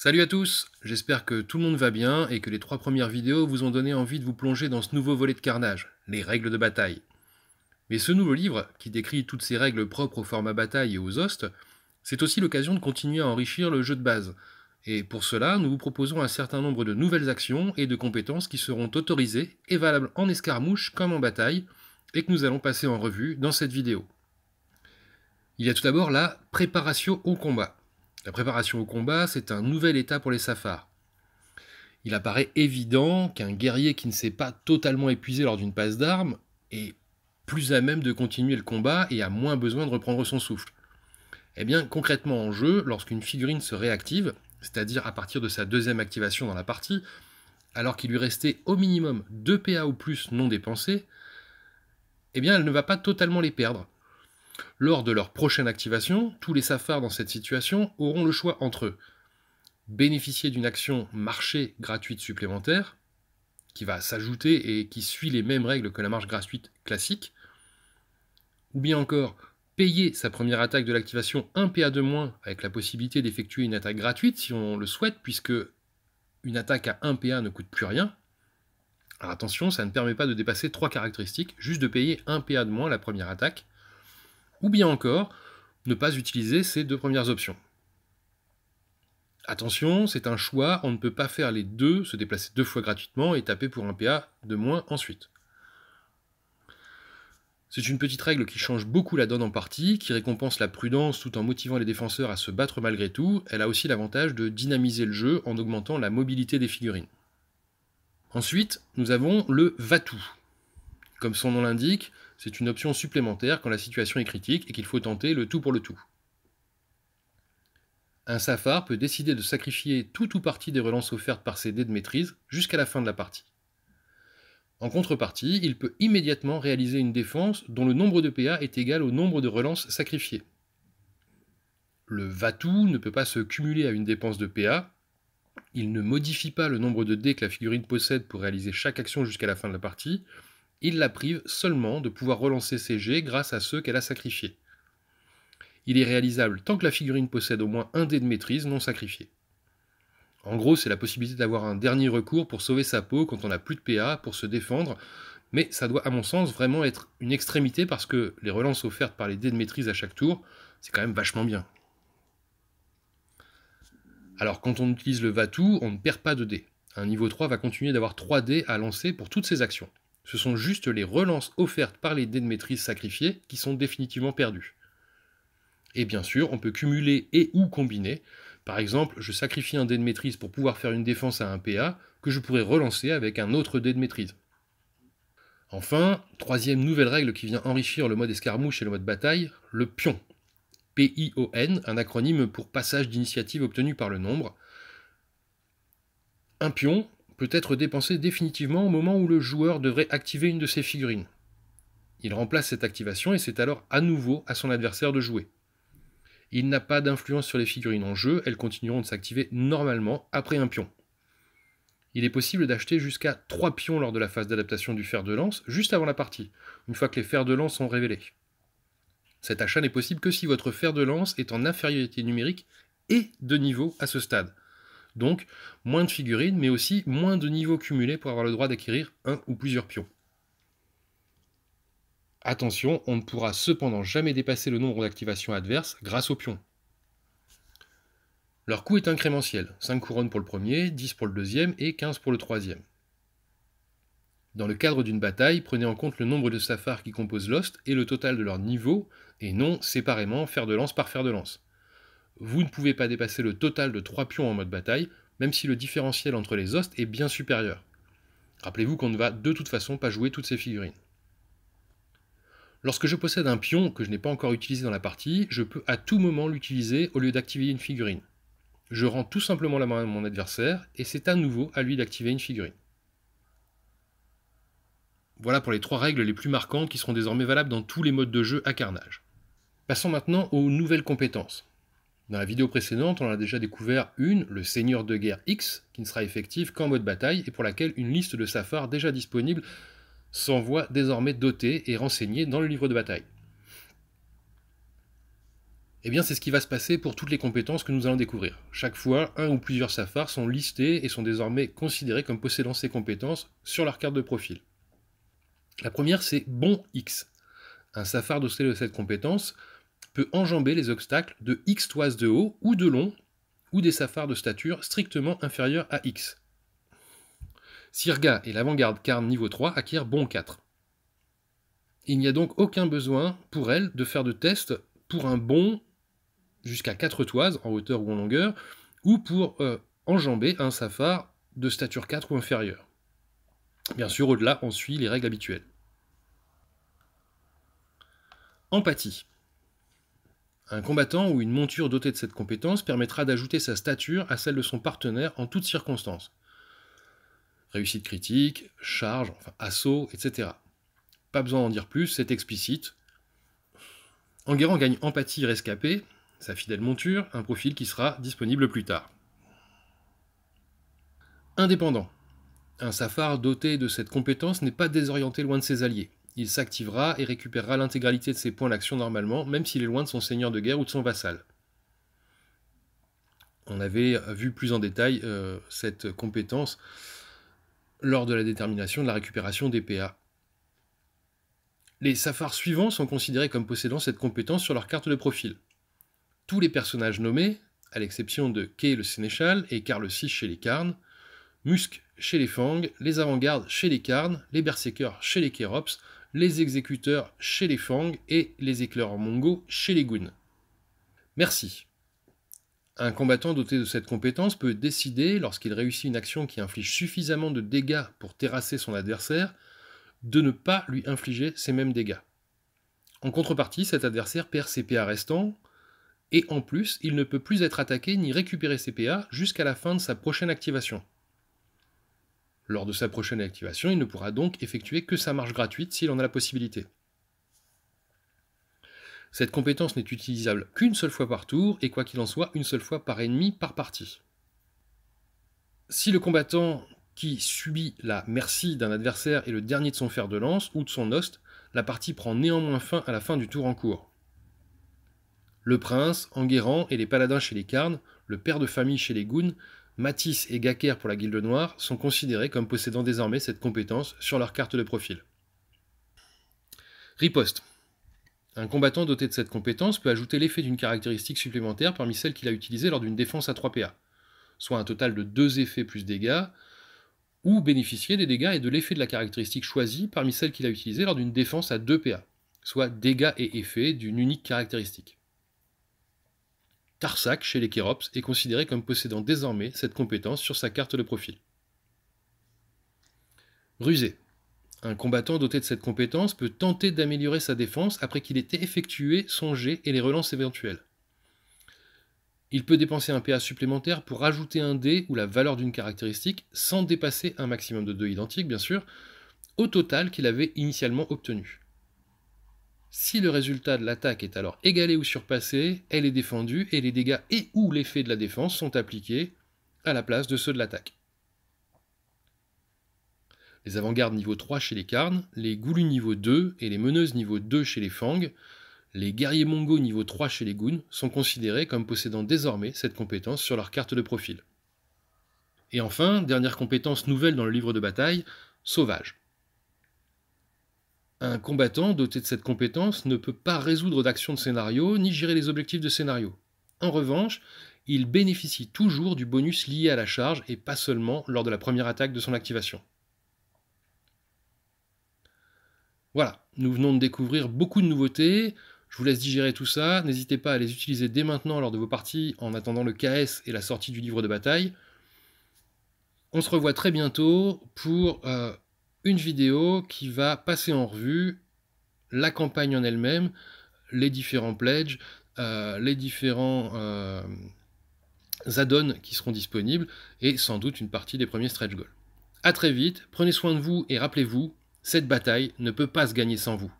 Salut à tous, j'espère que tout le monde va bien et que les trois premières vidéos vous ont donné envie de vous plonger dans ce nouveau volet de carnage, les règles de bataille. Mais ce nouveau livre, qui décrit toutes ces règles propres au format bataille et aux hostes, c'est aussi l'occasion de continuer à enrichir le jeu de base. Et pour cela, nous vous proposons un certain nombre de nouvelles actions et de compétences qui seront autorisées et valables en escarmouche comme en bataille, et que nous allons passer en revue dans cette vidéo. Il y a tout d'abord la préparation au combat. La préparation au combat, c'est un nouvel état pour les Safars. Il apparaît évident qu'un guerrier qui ne s'est pas totalement épuisé lors d'une passe d'armes est plus à même de continuer le combat et a moins besoin de reprendre son souffle. Eh bien, concrètement en jeu, lorsqu'une figurine se réactive, c'est-à-dire à partir de sa deuxième activation dans la partie, alors qu'il lui restait au minimum 2 PA ou plus non dépensés, eh bien elle ne va pas totalement les perdre. Lors de leur prochaine activation, tous les safars dans cette situation auront le choix entre bénéficier d'une action marché gratuite supplémentaire, qui va s'ajouter et qui suit les mêmes règles que la marche gratuite classique, ou bien encore payer sa première attaque de l'activation 1 PA de moins avec la possibilité d'effectuer une attaque gratuite si on le souhaite, puisque une attaque à 1 PA ne coûte plus rien. Alors attention, ça ne permet pas de dépasser trois caractéristiques, juste de payer 1 PA de moins la première attaque ou bien encore ne pas utiliser ces deux premières options. Attention, c'est un choix, on ne peut pas faire les deux, se déplacer deux fois gratuitement et taper pour un PA de moins ensuite. C'est une petite règle qui change beaucoup la donne en partie, qui récompense la prudence tout en motivant les défenseurs à se battre malgré tout. Elle a aussi l'avantage de dynamiser le jeu en augmentant la mobilité des figurines. Ensuite, nous avons le Vatou. Comme son nom l'indique, c'est une option supplémentaire quand la situation est critique et qu'il faut tenter le tout pour le tout. Un safar peut décider de sacrifier tout ou partie des relances offertes par ses dés de maîtrise jusqu'à la fin de la partie. En contrepartie, il peut immédiatement réaliser une défense dont le nombre de PA est égal au nombre de relances sacrifiées. Le Vatou ne peut pas se cumuler à une dépense de PA, il ne modifie pas le nombre de dés que la figurine possède pour réaliser chaque action jusqu'à la fin de la partie, il la prive seulement de pouvoir relancer ses jets grâce à ceux qu'elle a sacrifiés. Il est réalisable tant que la figurine possède au moins un dé de maîtrise non sacrifié. En gros, c'est la possibilité d'avoir un dernier recours pour sauver sa peau quand on n'a plus de PA, pour se défendre, mais ça doit à mon sens vraiment être une extrémité parce que les relances offertes par les dés de maîtrise à chaque tour, c'est quand même vachement bien. Alors quand on utilise le Vatou, on ne perd pas de dés. Un niveau 3 va continuer d'avoir 3 dés à lancer pour toutes ses actions ce sont juste les relances offertes par les dés de maîtrise sacrifiés qui sont définitivement perdus. Et bien sûr, on peut cumuler et ou combiner. Par exemple, je sacrifie un dé de maîtrise pour pouvoir faire une défense à un PA que je pourrais relancer avec un autre dé de maîtrise. Enfin, troisième nouvelle règle qui vient enrichir le mode escarmouche et le mode bataille, le pion. P-I-O-N, un acronyme pour passage d'initiative obtenu par le nombre. Un pion, peut être dépensé définitivement au moment où le joueur devrait activer une de ses figurines. Il remplace cette activation et c'est alors à nouveau à son adversaire de jouer. Il n'a pas d'influence sur les figurines en jeu, elles continueront de s'activer normalement après un pion. Il est possible d'acheter jusqu'à 3 pions lors de la phase d'adaptation du fer de lance, juste avant la partie, une fois que les fers de lance sont révélés. Cet achat n'est possible que si votre fer de lance est en infériorité numérique et de niveau à ce stade. Donc moins de figurines, mais aussi moins de niveaux cumulés pour avoir le droit d'acquérir un ou plusieurs pions. Attention, on ne pourra cependant jamais dépasser le nombre d'activations adverses grâce aux pions. Leur coût est incrémentiel, 5 couronnes pour le premier, 10 pour le deuxième et 15 pour le troisième. Dans le cadre d'une bataille, prenez en compte le nombre de safars qui composent Lost et le total de leurs niveaux, et non séparément fer de lance par fer de lance. Vous ne pouvez pas dépasser le total de 3 pions en mode bataille, même si le différentiel entre les hostes est bien supérieur. Rappelez-vous qu'on ne va de toute façon pas jouer toutes ces figurines. Lorsque je possède un pion que je n'ai pas encore utilisé dans la partie, je peux à tout moment l'utiliser au lieu d'activer une figurine. Je rends tout simplement la main à mon adversaire et c'est à nouveau à lui d'activer une figurine. Voilà pour les trois règles les plus marquantes qui seront désormais valables dans tous les modes de jeu à carnage. Passons maintenant aux nouvelles compétences. Dans la vidéo précédente, on a déjà découvert une, le Seigneur de guerre X, qui ne sera effectif qu'en mode bataille et pour laquelle une liste de safars déjà disponible s'envoie désormais dotée et renseignée dans le livre de bataille. Eh bien, c'est ce qui va se passer pour toutes les compétences que nous allons découvrir. Chaque fois, un ou plusieurs safars sont listés et sont désormais considérés comme possédant ces compétences sur leur carte de profil. La première, c'est Bon X. Un safar doté de cette compétence peut enjamber les obstacles de x toises de haut ou de long ou des safars de stature strictement inférieure à x. Sirga et l'avant-garde Karn niveau 3 acquièrent bon 4. Il n'y a donc aucun besoin pour elle de faire de test pour un bon jusqu'à 4 toises en hauteur ou en longueur, ou pour euh, enjamber un safar de stature 4 ou inférieure. Bien sûr, au-delà, on suit les règles habituelles. Empathie. Un combattant ou une monture dotée de cette compétence permettra d'ajouter sa stature à celle de son partenaire en toutes circonstances. Réussite critique, charge, assaut, etc. Pas besoin d'en dire plus, c'est explicite. Enguerrand gagne empathie rescapée, sa fidèle monture, un profil qui sera disponible plus tard. Indépendant. Un safar doté de cette compétence n'est pas désorienté loin de ses alliés il s'activera et récupérera l'intégralité de ses points d'action normalement, même s'il est loin de son seigneur de guerre ou de son vassal. On avait vu plus en détail euh, cette compétence lors de la détermination de la récupération des PA. Les safars suivants sont considérés comme possédant cette compétence sur leur carte de profil. Tous les personnages nommés, à l'exception de Kay le Sénéchal et Karl VI chez les Carnes, Musk chez les Fang, les Avant-Gardes chez les Carnes, les Berserkers chez les Kerops les exécuteurs chez les Fang et les éclaireurs Mongo chez les Goons. Merci. Un combattant doté de cette compétence peut décider, lorsqu'il réussit une action qui inflige suffisamment de dégâts pour terrasser son adversaire, de ne pas lui infliger ces mêmes dégâts. En contrepartie, cet adversaire perd ses PA restants, et en plus, il ne peut plus être attaqué ni récupérer ses PA jusqu'à la fin de sa prochaine activation. Lors de sa prochaine activation, il ne pourra donc effectuer que sa marche gratuite s'il en a la possibilité. Cette compétence n'est utilisable qu'une seule fois par tour et quoi qu'il en soit, une seule fois par ennemi par partie. Si le combattant qui subit la merci d'un adversaire est le dernier de son fer de lance ou de son host, la partie prend néanmoins fin à la fin du tour en cours. Le prince, Enguerrand et les paladins chez les Carnes, le père de famille chez les Gounes, Matisse et Gacker pour la Guilde Noire sont considérés comme possédant désormais cette compétence sur leur carte de profil. Riposte. Un combattant doté de cette compétence peut ajouter l'effet d'une caractéristique supplémentaire parmi celles qu'il a utilisées lors d'une défense à 3 PA, soit un total de 2 effets plus dégâts, ou bénéficier des dégâts et de l'effet de la caractéristique choisie parmi celles qu'il a utilisées lors d'une défense à 2 PA, soit dégâts et effets d'une unique caractéristique. Tarsak, chez les Kérops, est considéré comme possédant désormais cette compétence sur sa carte de profil. Rusé. Un combattant doté de cette compétence peut tenter d'améliorer sa défense après qu'il ait effectué son jet et les relances éventuelles. Il peut dépenser un PA supplémentaire pour ajouter un dé ou la valeur d'une caractéristique sans dépasser un maximum de 2 identiques, bien sûr, au total qu'il avait initialement obtenu. Si le résultat de l'attaque est alors égalé ou surpassé, elle est défendue et les dégâts et ou l'effet de la défense sont appliqués à la place de ceux de l'attaque. Les avant-gardes niveau 3 chez les Carnes, les Goulus niveau 2 et les Meneuses niveau 2 chez les Fangs, les guerriers Mongo niveau 3 chez les Goons sont considérés comme possédant désormais cette compétence sur leur carte de profil. Et enfin, dernière compétence nouvelle dans le livre de bataille, sauvage. Un combattant doté de cette compétence ne peut pas résoudre d'action de scénario ni gérer les objectifs de scénario. En revanche, il bénéficie toujours du bonus lié à la charge et pas seulement lors de la première attaque de son activation. Voilà, nous venons de découvrir beaucoup de nouveautés. Je vous laisse digérer tout ça. N'hésitez pas à les utiliser dès maintenant lors de vos parties en attendant le KS et la sortie du livre de bataille. On se revoit très bientôt pour euh, une vidéo qui va passer en revue la campagne en elle-même, les différents pledges, euh, les différents euh, add-ons qui seront disponibles et sans doute une partie des premiers stretch goals. A très vite, prenez soin de vous et rappelez-vous, cette bataille ne peut pas se gagner sans vous.